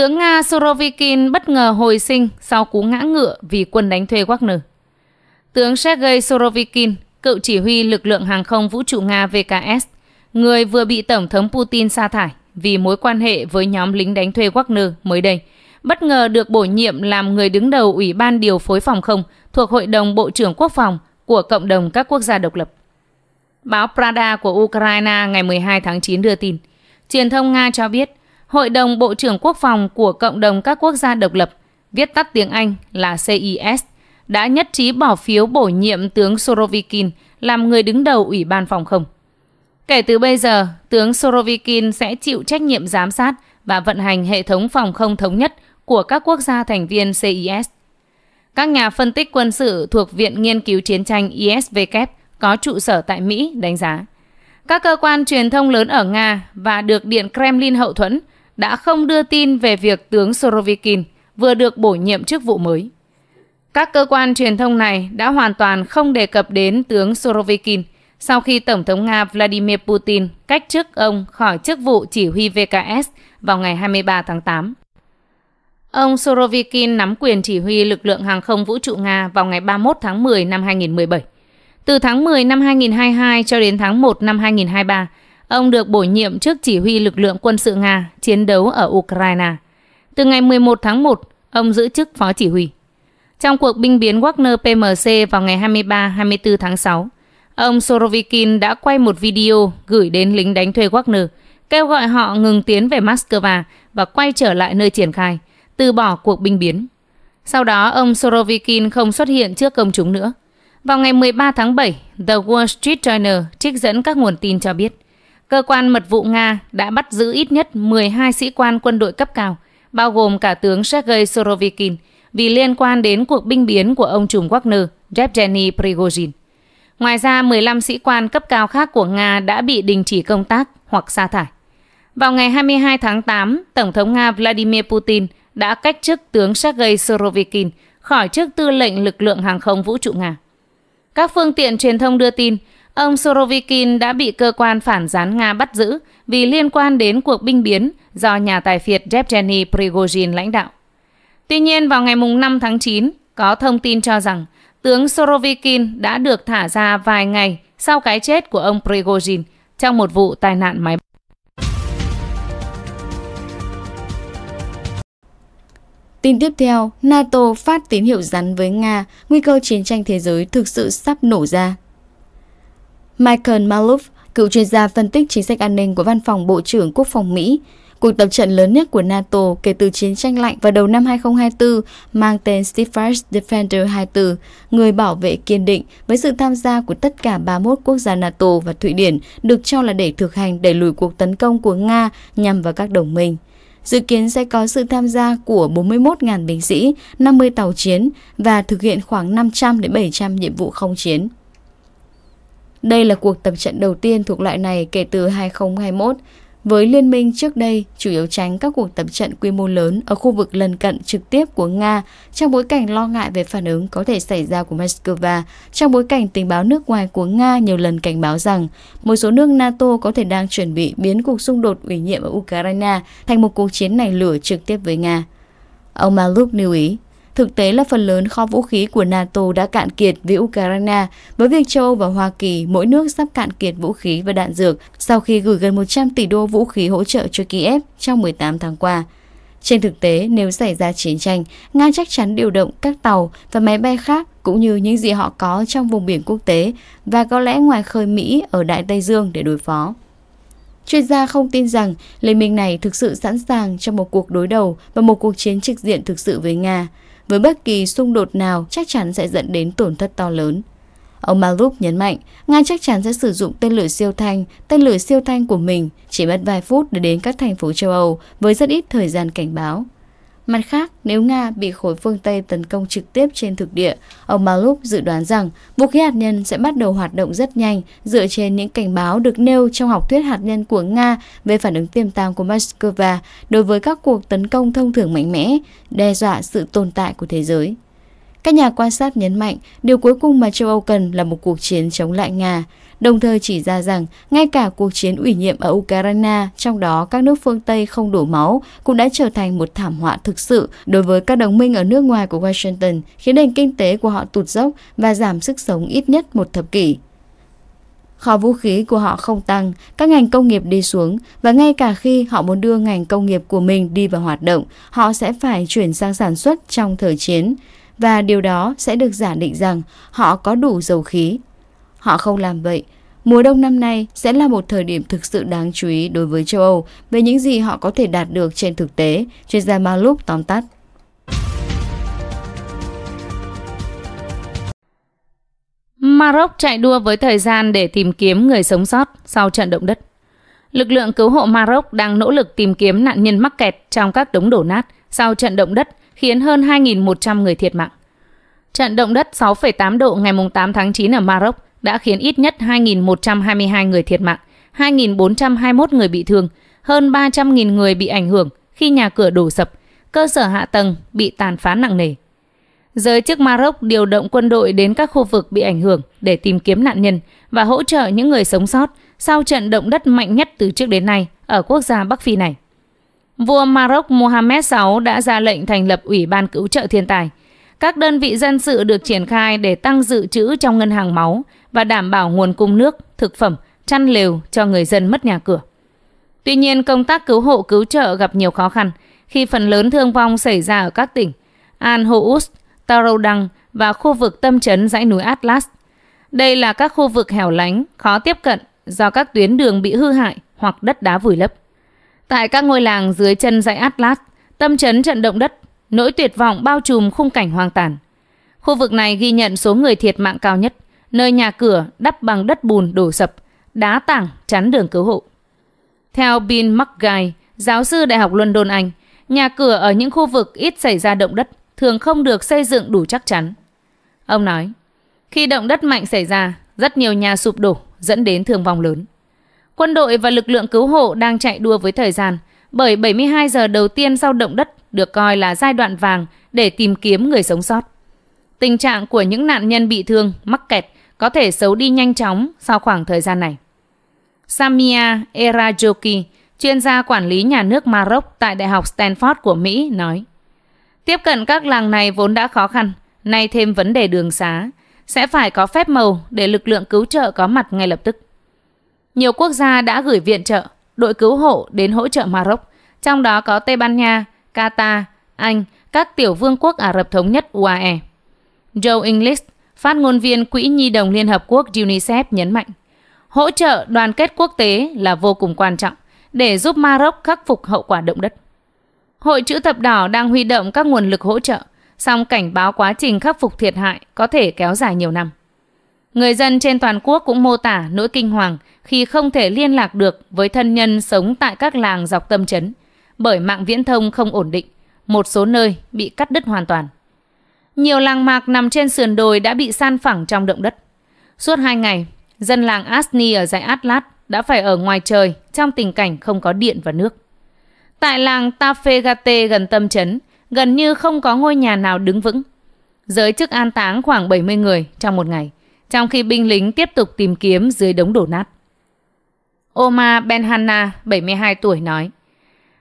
Tướng Nga Surovikin bất ngờ hồi sinh sau cú ngã ngựa vì quân đánh thuê Wagner. Tướng Sergei Surovikin, cựu chỉ huy lực lượng hàng không vũ trụ Nga VKS, người vừa bị Tổng thống Putin sa thải vì mối quan hệ với nhóm lính đánh thuê Wagner mới đây, bất ngờ được bổ nhiệm làm người đứng đầu Ủy ban Điều phối Phòng không thuộc Hội đồng Bộ trưởng Quốc phòng của Cộng đồng các quốc gia độc lập. Báo Prada của Ukraine ngày 12 tháng 9 đưa tin, truyền thông Nga cho biết Hội đồng Bộ trưởng Quốc phòng của Cộng đồng các quốc gia độc lập, viết tắt tiếng Anh là CIS, đã nhất trí bỏ phiếu bổ nhiệm tướng Sorovikin làm người đứng đầu Ủy ban Phòng không. Kể từ bây giờ, tướng Sorovikin sẽ chịu trách nhiệm giám sát và vận hành hệ thống phòng không thống nhất của các quốc gia thành viên CIS. Các nhà phân tích quân sự thuộc Viện Nghiên cứu Chiến tranh ISW có trụ sở tại Mỹ đánh giá. Các cơ quan truyền thông lớn ở Nga và được Điện Kremlin hậu thuẫn đã không đưa tin về việc tướng Sorovikin vừa được bổ nhiệm chức vụ mới. Các cơ quan truyền thông này đã hoàn toàn không đề cập đến tướng Sorovikin sau khi Tổng thống Nga Vladimir Putin cách chức ông khỏi chức vụ chỉ huy VKS vào ngày 23 tháng 8. Ông Sorovikin nắm quyền chỉ huy lực lượng hàng không vũ trụ Nga vào ngày 31 tháng 10 năm 2017. Từ tháng 10 năm 2022 cho đến tháng 1 năm 2023, Ông được bổ nhiệm trước chỉ huy lực lượng quân sự Nga chiến đấu ở Ukraine. Từ ngày 11 tháng 1, ông giữ chức phó chỉ huy. Trong cuộc binh biến Wagner PMC vào ngày 23-24 tháng 6, ông Sorovikin đã quay một video gửi đến lính đánh thuê Wagner, kêu gọi họ ngừng tiến về Moscow và quay trở lại nơi triển khai, từ bỏ cuộc binh biến. Sau đó, ông Sorovikin không xuất hiện trước công chúng nữa. Vào ngày 13 tháng 7, The Wall Street Journal trích dẫn các nguồn tin cho biết – Cơ quan mật vụ Nga đã bắt giữ ít nhất 12 sĩ quan quân đội cấp cao, bao gồm cả tướng Sergei Sorovikin, vì liên quan đến cuộc binh biến của ông trùm Wagner, Yevgeny Prigozhin. Ngoài ra, 15 sĩ quan cấp cao khác của Nga đã bị đình chỉ công tác hoặc sa thải. Vào ngày 22 tháng 8, Tổng thống Nga Vladimir Putin đã cách chức tướng Sergei Sorovikin khỏi chức tư lệnh lực lượng hàng không vũ trụ Nga. Các phương tiện truyền thông đưa tin, Ông Sorovikin đã bị cơ quan phản gián Nga bắt giữ vì liên quan đến cuộc binh biến do nhà tài phiệt Yevgeny Prigozhin lãnh đạo. Tuy nhiên, vào ngày 5 tháng 9, có thông tin cho rằng tướng Sorovikin đã được thả ra vài ngày sau cái chết của ông Prigozhin trong một vụ tai nạn máy bay. Tin tiếp theo, NATO phát tín hiệu rắn với Nga, nguy cơ chiến tranh thế giới thực sự sắp nổ ra. Michael Malouf, cựu chuyên gia phân tích chính sách an ninh của Văn phòng Bộ trưởng Quốc phòng Mỹ, cuộc tập trận lớn nhất của NATO kể từ chiến tranh lạnh vào đầu năm 2024 mang tên Steadfast Defender 24, người bảo vệ kiên định với sự tham gia của tất cả 31 quốc gia NATO và Thụy Điển được cho là để thực hành đẩy lùi cuộc tấn công của Nga nhằm vào các đồng minh. Dự kiến sẽ có sự tham gia của 41.000 binh sĩ, 50 tàu chiến và thực hiện khoảng 500 đến 700 nhiệm vụ không chiến. Đây là cuộc tập trận đầu tiên thuộc loại này kể từ 2021, với liên minh trước đây chủ yếu tránh các cuộc tập trận quy mô lớn ở khu vực lân cận trực tiếp của Nga trong bối cảnh lo ngại về phản ứng có thể xảy ra của Moscow, trong bối cảnh tình báo nước ngoài của Nga nhiều lần cảnh báo rằng một số nước NATO có thể đang chuẩn bị biến cuộc xung đột ủy nhiệm ở Ukraine thành một cuộc chiến này lửa trực tiếp với Nga. Ông Maluk lưu ý, Thực tế là phần lớn kho vũ khí của NATO đã cạn kiệt vì Ukraine, với việc châu Âu và Hoa Kỳ mỗi nước sắp cạn kiệt vũ khí và đạn dược sau khi gửi gần 100 tỷ đô vũ khí hỗ trợ cho Kiev trong 18 tháng qua. Trên thực tế, nếu xảy ra chiến tranh, Nga chắc chắn điều động các tàu và máy bay khác cũng như những gì họ có trong vùng biển quốc tế và có lẽ ngoài khơi Mỹ ở Đại Tây Dương để đối phó. Chuyên gia không tin rằng liên minh này thực sự sẵn sàng cho một cuộc đối đầu và một cuộc chiến trực diện thực sự với Nga với bất kỳ xung đột nào chắc chắn sẽ dẫn đến tổn thất to lớn. Ông Malub nhấn mạnh, Nga chắc chắn sẽ sử dụng tên lửa siêu thanh, tên lửa siêu thanh của mình chỉ mất vài phút để đến các thành phố châu Âu với rất ít thời gian cảnh báo. Mặt khác, nếu Nga bị khối phương Tây tấn công trực tiếp trên thực địa, ông Malub dự đoán rằng vũ khí hạt nhân sẽ bắt đầu hoạt động rất nhanh dựa trên những cảnh báo được nêu trong học thuyết hạt nhân của Nga về phản ứng tiềm tàng của Moscow đối với các cuộc tấn công thông thường mạnh mẽ, đe dọa sự tồn tại của thế giới. Các nhà quan sát nhấn mạnh điều cuối cùng mà châu Âu cần là một cuộc chiến chống lại Nga, đồng thời chỉ ra rằng ngay cả cuộc chiến ủy nhiệm ở Ukraine, trong đó các nước phương Tây không đổ máu, cũng đã trở thành một thảm họa thực sự đối với các đồng minh ở nước ngoài của Washington, khiến nền kinh tế của họ tụt dốc và giảm sức sống ít nhất một thập kỷ. Kho vũ khí của họ không tăng, các ngành công nghiệp đi xuống và ngay cả khi họ muốn đưa ngành công nghiệp của mình đi vào hoạt động, họ sẽ phải chuyển sang sản xuất trong thời chiến và điều đó sẽ được giả định rằng họ có đủ dầu khí Họ không làm vậy. Mùa đông năm nay sẽ là một thời điểm thực sự đáng chú ý đối với châu Âu về những gì họ có thể đạt được trên thực tế, chuyên gia Malup tóm tắt. Maroc chạy đua với thời gian để tìm kiếm người sống sót sau trận động đất. Lực lượng cứu hộ Maroc đang nỗ lực tìm kiếm nạn nhân mắc kẹt trong các đống đổ nát sau trận động đất khiến hơn 2.100 người thiệt mạng. Trận động đất 6,8 độ ngày 8 tháng 9 ở Maroc đã khiến ít nhất 2.122 người thiệt mạng, 2.421 người bị thương, hơn 300.000 người bị ảnh hưởng khi nhà cửa đổ sập, cơ sở hạ tầng bị tàn phá nặng nề. Giới chức Maroc điều động quân đội đến các khu vực bị ảnh hưởng để tìm kiếm nạn nhân và hỗ trợ những người sống sót sau trận động đất mạnh nhất từ trước đến nay ở quốc gia Bắc Phi này. Vua Maroc Mohammed VI đã ra lệnh thành lập Ủy ban cứu trợ thiên tài. Các đơn vị dân sự được triển khai để tăng dự trữ trong ngân hàng máu, và đảm bảo nguồn cung nước, thực phẩm, chăn lều cho người dân mất nhà cửa. Tuy nhiên, công tác cứu hộ cứu trợ gặp nhiều khó khăn khi phần lớn thương vong xảy ra ở các tỉnh An Hous, Taro Đăng và khu vực tâm trấn dãy núi Atlas. Đây là các khu vực hẻo lánh, khó tiếp cận do các tuyến đường bị hư hại hoặc đất đá vùi lấp. Tại các ngôi làng dưới chân dãy Atlas, tâm trấn trận động đất, nỗi tuyệt vọng bao trùm khung cảnh hoang tàn. Khu vực này ghi nhận số người thiệt mạng cao nhất nơi nhà cửa đắp bằng đất bùn đổ sập, đá tảng chắn đường cứu hộ. Theo Bill McGuy, giáo sư Đại học London Anh, nhà cửa ở những khu vực ít xảy ra động đất thường không được xây dựng đủ chắc chắn. Ông nói, khi động đất mạnh xảy ra, rất nhiều nhà sụp đổ dẫn đến thương vong lớn. Quân đội và lực lượng cứu hộ đang chạy đua với thời gian bởi 72 giờ đầu tiên sau động đất được coi là giai đoạn vàng để tìm kiếm người sống sót. Tình trạng của những nạn nhân bị thương, mắc kẹt có thể xấu đi nhanh chóng sau khoảng thời gian này. Samia Erajoki, chuyên gia quản lý nhà nước Maroc tại Đại học Stanford của Mỹ, nói Tiếp cận các làng này vốn đã khó khăn, nay thêm vấn đề đường xá, sẽ phải có phép màu để lực lượng cứu trợ có mặt ngay lập tức. Nhiều quốc gia đã gửi viện trợ, đội cứu hộ đến hỗ trợ Maroc, trong đó có Tây Ban Nha, Qatar, Anh, các tiểu vương quốc Ả Rập Thống nhất UAE. Joe English, Phát ngôn viên Quỹ Nhi đồng Liên Hợp Quốc UNICEF nhấn mạnh, hỗ trợ đoàn kết quốc tế là vô cùng quan trọng để giúp Maroc khắc phục hậu quả động đất. Hội chữ thập đỏ đang huy động các nguồn lực hỗ trợ, song cảnh báo quá trình khắc phục thiệt hại có thể kéo dài nhiều năm. Người dân trên toàn quốc cũng mô tả nỗi kinh hoàng khi không thể liên lạc được với thân nhân sống tại các làng dọc tâm trấn bởi mạng viễn thông không ổn định, một số nơi bị cắt đứt hoàn toàn. Nhiều làng mạc nằm trên sườn đồi đã bị san phẳng trong động đất. Suốt hai ngày, dân làng Asni ở dãy Atlas đã phải ở ngoài trời trong tình cảnh không có điện và nước. Tại làng Tafegate gần tâm trấn, gần như không có ngôi nhà nào đứng vững. Giới chức an táng khoảng 70 người trong một ngày, trong khi binh lính tiếp tục tìm kiếm dưới đống đổ nát. Oma Benhanna, 72 tuổi nói,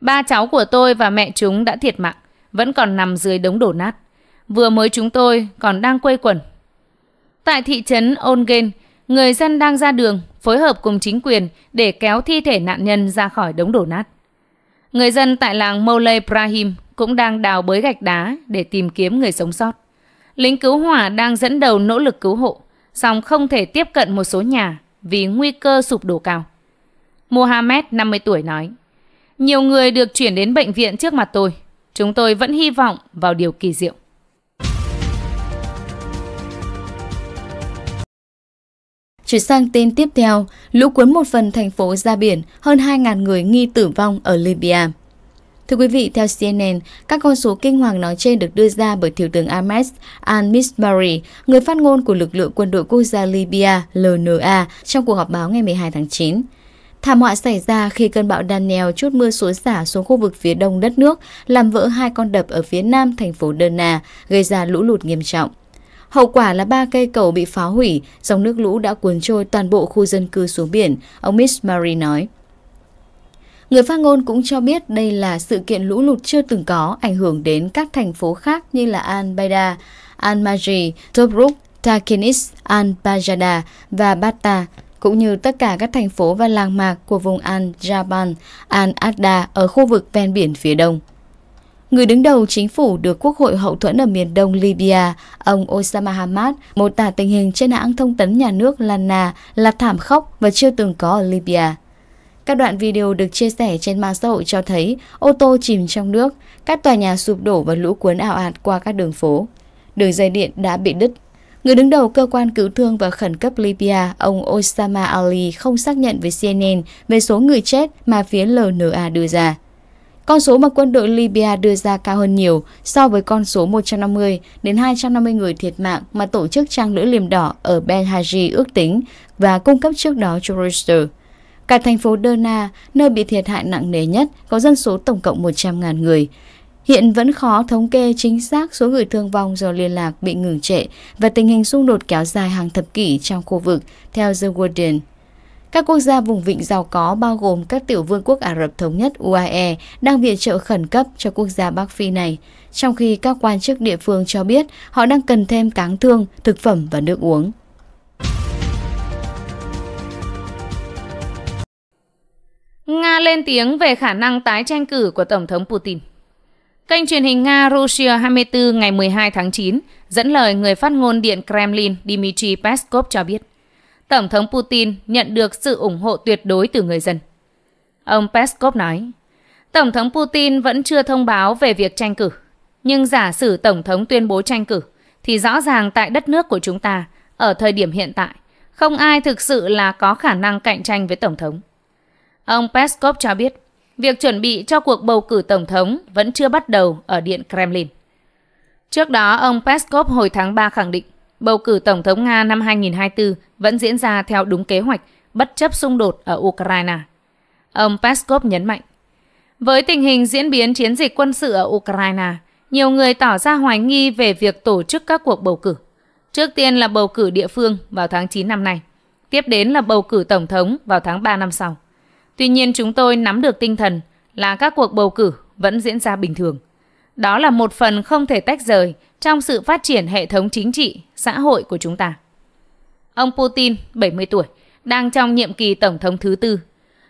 Ba cháu của tôi và mẹ chúng đã thiệt mạng, vẫn còn nằm dưới đống đổ nát. Vừa mới chúng tôi còn đang quây quẩn. Tại thị trấn Ongen, người dân đang ra đường phối hợp cùng chính quyền để kéo thi thể nạn nhân ra khỏi đống đổ nát. Người dân tại làng Molay Brahim cũng đang đào bới gạch đá để tìm kiếm người sống sót. Lính cứu hỏa đang dẫn đầu nỗ lực cứu hộ, song không thể tiếp cận một số nhà vì nguy cơ sụp đổ cao. Mohamed, 50 tuổi, nói Nhiều người được chuyển đến bệnh viện trước mặt tôi. Chúng tôi vẫn hy vọng vào điều kỳ diệu. Chuyển sang tin tiếp theo, lũ cuốn một phần thành phố ra biển, hơn 2.000 người nghi tử vong ở Libya. Thưa quý vị, theo CNN, các con số kinh hoàng nói trên được đưa ra bởi Thiếu tướng Ahmed al-Misbari, người phát ngôn của lực lượng quân đội quốc gia Libya LNA trong cuộc họp báo ngày 12 tháng 9. Thảm họa xảy ra khi cơn bão Daniel chút mưa xối xả xuống khu vực phía đông đất nước, làm vỡ hai con đập ở phía nam thành phố Derna, gây ra lũ lụt nghiêm trọng. Hậu quả là ba cây cầu bị phá hủy, dòng nước lũ đã cuốn trôi toàn bộ khu dân cư xuống biển, ông Miss Marie nói. Người phát ngôn cũng cho biết đây là sự kiện lũ lụt chưa từng có ảnh hưởng đến các thành phố khác như là Al-Baida, Al-Majri, Tobruk, Takinis, Al-Bajada và Bata, cũng như tất cả các thành phố và làng mạc của vùng Al-Jaban, Al-Adda ở khu vực ven biển phía đông. Người đứng đầu chính phủ được Quốc hội hậu thuẫn ở miền đông Libya, ông Osama Hamad, mô tả tình hình trên hãng thông tấn nhà nước Lana là thảm khốc và chưa từng có ở Libya. Các đoạn video được chia sẻ trên mạng xã hội cho thấy ô tô chìm trong nước, các tòa nhà sụp đổ và lũ cuốn ảo ạt qua các đường phố. Đường dây điện đã bị đứt. Người đứng đầu cơ quan cứu thương và khẩn cấp Libya, ông Osama Ali không xác nhận với CNN về số người chết mà phía LNA đưa ra. Con số mà quân đội Libya đưa ra cao hơn nhiều so với con số 150 đến 250 người thiệt mạng mà tổ chức Trang Lưỡi Liềm Đỏ ở Benghazi ước tính và cung cấp trước đó cho Reuters. Cả thành phố Derna, nơi bị thiệt hại nặng nề nhất, có dân số tổng cộng 100.000 người. Hiện vẫn khó thống kê chính xác số người thương vong do liên lạc bị ngừng trệ và tình hình xung đột kéo dài hàng thập kỷ trong khu vực, theo The Guardian. Các quốc gia vùng vịnh giàu có bao gồm các tiểu vương quốc Ả Rập Thống Nhất UAE đang viện trợ khẩn cấp cho quốc gia Bắc Phi này, trong khi các quan chức địa phương cho biết họ đang cần thêm cáng thương, thực phẩm và nước uống. Nga lên tiếng về khả năng tái tranh cử của Tổng thống Putin. Kênh truyền hình Nga Russia 24 ngày 12 tháng 9 dẫn lời người phát ngôn Điện Kremlin Dmitry Peskov cho biết Tổng thống Putin nhận được sự ủng hộ tuyệt đối từ người dân. Ông Peskov nói, Tổng thống Putin vẫn chưa thông báo về việc tranh cử, nhưng giả sử Tổng thống tuyên bố tranh cử, thì rõ ràng tại đất nước của chúng ta, ở thời điểm hiện tại, không ai thực sự là có khả năng cạnh tranh với Tổng thống. Ông Peskov cho biết, việc chuẩn bị cho cuộc bầu cử Tổng thống vẫn chưa bắt đầu ở Điện Kremlin. Trước đó, ông Peskov hồi tháng 3 khẳng định, Bầu cử Tổng thống Nga năm 2024 vẫn diễn ra theo đúng kế hoạch bất chấp xung đột ở Ukraine. Ông Peskov nhấn mạnh, với tình hình diễn biến chiến dịch quân sự ở Ukraine, nhiều người tỏ ra hoài nghi về việc tổ chức các cuộc bầu cử. Trước tiên là bầu cử địa phương vào tháng 9 năm nay, tiếp đến là bầu cử tổng thống vào tháng 3 năm sau. Tuy nhiên chúng tôi nắm được tinh thần là các cuộc bầu cử vẫn diễn ra bình thường – đó là một phần không thể tách rời trong sự phát triển hệ thống chính trị, xã hội của chúng ta. Ông Putin, 70 tuổi, đang trong nhiệm kỳ tổng thống thứ tư.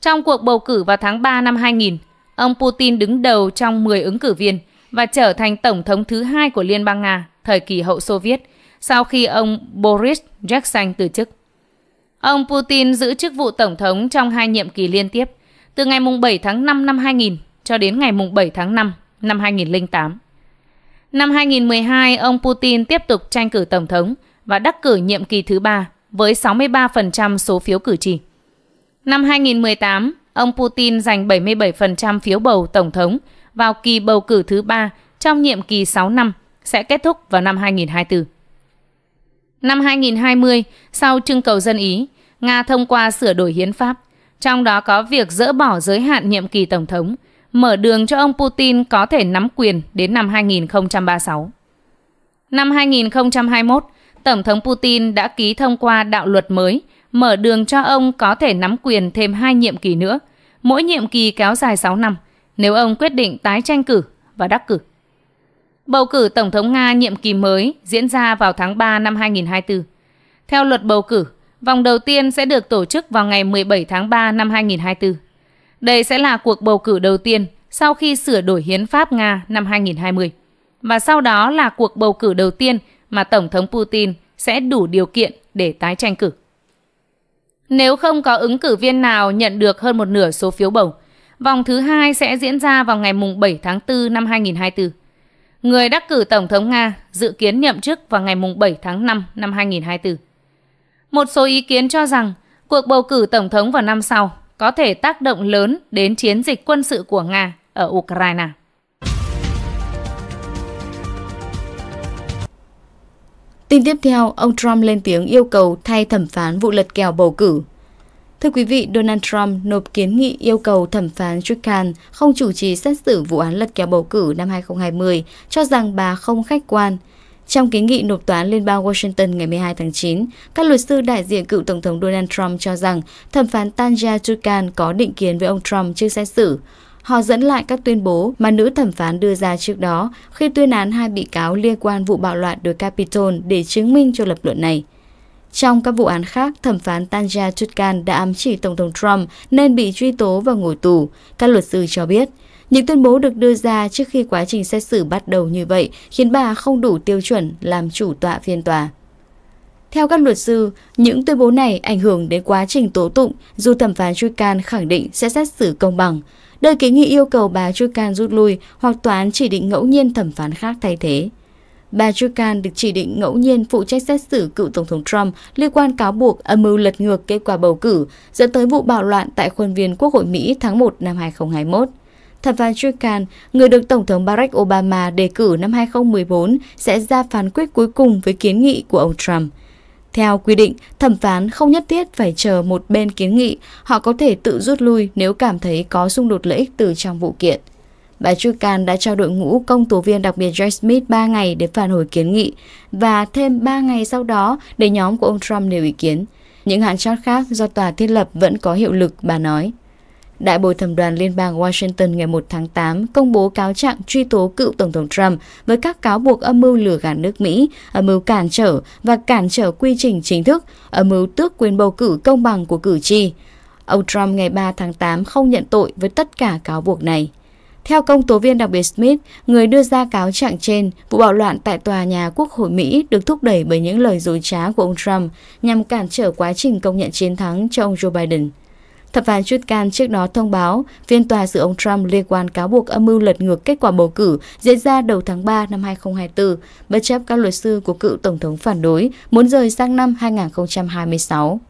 Trong cuộc bầu cử vào tháng 3 năm 2000, ông Putin đứng đầu trong 10 ứng cử viên và trở thành tổng thống thứ hai của Liên bang Nga thời kỳ hậu Xô Viết sau khi ông Boris Yeltsin từ chức. Ông Putin giữ chức vụ tổng thống trong hai nhiệm kỳ liên tiếp, từ ngày 7 tháng 5 năm 2000 cho đến ngày 7 tháng 5 năm 2008. Năm 2012, ông Putin tiếp tục tranh cử tổng thống và đắc cử nhiệm kỳ thứ ba với 63% số phiếu cử tri. Năm 2018, ông Putin giành 77% phiếu bầu tổng thống vào kỳ bầu cử thứ ba trong nhiệm kỳ 6 năm sẽ kết thúc vào năm 2024. Năm 2020, sau trưng cầu dân Ý, Nga thông qua sửa đổi hiến pháp, trong đó có việc dỡ bỏ giới hạn nhiệm kỳ tổng thống – mở đường cho ông Putin có thể nắm quyền đến năm 2036. Năm 2021, Tổng thống Putin đã ký thông qua đạo luật mới, mở đường cho ông có thể nắm quyền thêm hai nhiệm kỳ nữa, mỗi nhiệm kỳ kéo dài 6 năm, nếu ông quyết định tái tranh cử và đắc cử. Bầu cử Tổng thống Nga nhiệm kỳ mới diễn ra vào tháng 3 năm 2024. Theo luật bầu cử, vòng đầu tiên sẽ được tổ chức vào ngày 17 tháng 3 năm 2024. Đây sẽ là cuộc bầu cử đầu tiên sau khi sửa đổi hiến pháp Nga năm 2020 và sau đó là cuộc bầu cử đầu tiên mà Tổng thống Putin sẽ đủ điều kiện để tái tranh cử. Nếu không có ứng cử viên nào nhận được hơn một nửa số phiếu bầu, vòng thứ hai sẽ diễn ra vào ngày 7 tháng 4 năm 2024. Người đắc cử Tổng thống Nga dự kiến nhậm chức vào ngày 7 tháng 5 năm 2024. Một số ý kiến cho rằng cuộc bầu cử Tổng thống vào năm sau có thể tác động lớn đến chiến dịch quân sự của Nga ở Ukraine. Tin tiếp theo, ông Trump lên tiếng yêu cầu thay thẩm phán vụ lật kèo bầu cử. Thưa quý vị, Donald Trump nộp kiến nghị yêu cầu thẩm phán Khan không chủ trì xét xử vụ án lật kèo bầu cử năm 2020, cho rằng bà không khách quan. Trong kiến nghị nộp toán liên bang Washington ngày 12 tháng 9, các luật sư đại diện cựu Tổng thống Donald Trump cho rằng thẩm phán Tanja Tucan có định kiến với ông Trump trước xét xử. Họ dẫn lại các tuyên bố mà nữ thẩm phán đưa ra trước đó khi tuyên án hai bị cáo liên quan vụ bạo loạn đối Capitol để chứng minh cho lập luận này. Trong các vụ án khác, thẩm phán Tanja Tutkan đã ám chỉ Tổng thống Trump nên bị truy tố và ngồi tù, các luật sư cho biết – những tuyên bố được đưa ra trước khi quá trình xét xử bắt đầu như vậy khiến bà không đủ tiêu chuẩn làm chủ tọa phiên tòa. Theo các luật sư, những tuyên bố này ảnh hưởng đến quá trình tố tụng dù thẩm phán Chui Can khẳng định sẽ xét xử công bằng. Đơn kiến nghị yêu cầu bà Chui Can rút lui hoặc tòa án chỉ định ngẫu nhiên thẩm phán khác thay thế. Bà Chui Can được chỉ định ngẫu nhiên phụ trách xét xử cựu Tổng thống Trump liên quan cáo buộc âm mưu lật ngược kết quả bầu cử dẫn tới vụ bạo loạn tại khuôn viên Quốc hội Mỹ tháng 1 năm 2021 thẩm phán Chukan, người được Tổng thống Barack Obama đề cử năm 2014, sẽ ra phán quyết cuối cùng với kiến nghị của ông Trump. Theo quy định, thẩm phán không nhất thiết phải chờ một bên kiến nghị, họ có thể tự rút lui nếu cảm thấy có xung đột lợi ích từ trong vụ kiện. Bà Chukan đã cho đội ngũ công tố viên đặc biệt Jack Smith 3 ngày để phản hồi kiến nghị và thêm 3 ngày sau đó để nhóm của ông Trump nêu ý kiến. Những hạn chót khác do tòa thiết lập vẫn có hiệu lực, bà nói. Đại bồi thẩm đoàn Liên bang Washington ngày 1 tháng 8 công bố cáo trạng truy tố cựu Tổng thống Trump với các cáo buộc âm mưu lừa gạt nước Mỹ, âm mưu cản trở và cản trở quy trình chính thức, âm mưu tước quyền bầu cử công bằng của cử tri. Ông Trump ngày 3 tháng 8 không nhận tội với tất cả cáo buộc này. Theo công tố viên đặc biệt Smith, người đưa ra cáo trạng trên, vụ bạo loạn tại tòa nhà Quốc hội Mỹ được thúc đẩy bởi những lời dối trá của ông Trump nhằm cản trở quá trình công nhận chiến thắng cho ông Joe Biden. Thẩm phán Jutkan trước đó thông báo phiên tòa giữa ông Trump liên quan cáo buộc âm mưu lật ngược kết quả bầu cử diễn ra đầu tháng 3 năm 2024, bất chấp các luật sư của cựu Tổng thống phản đối muốn rời sang năm 2026.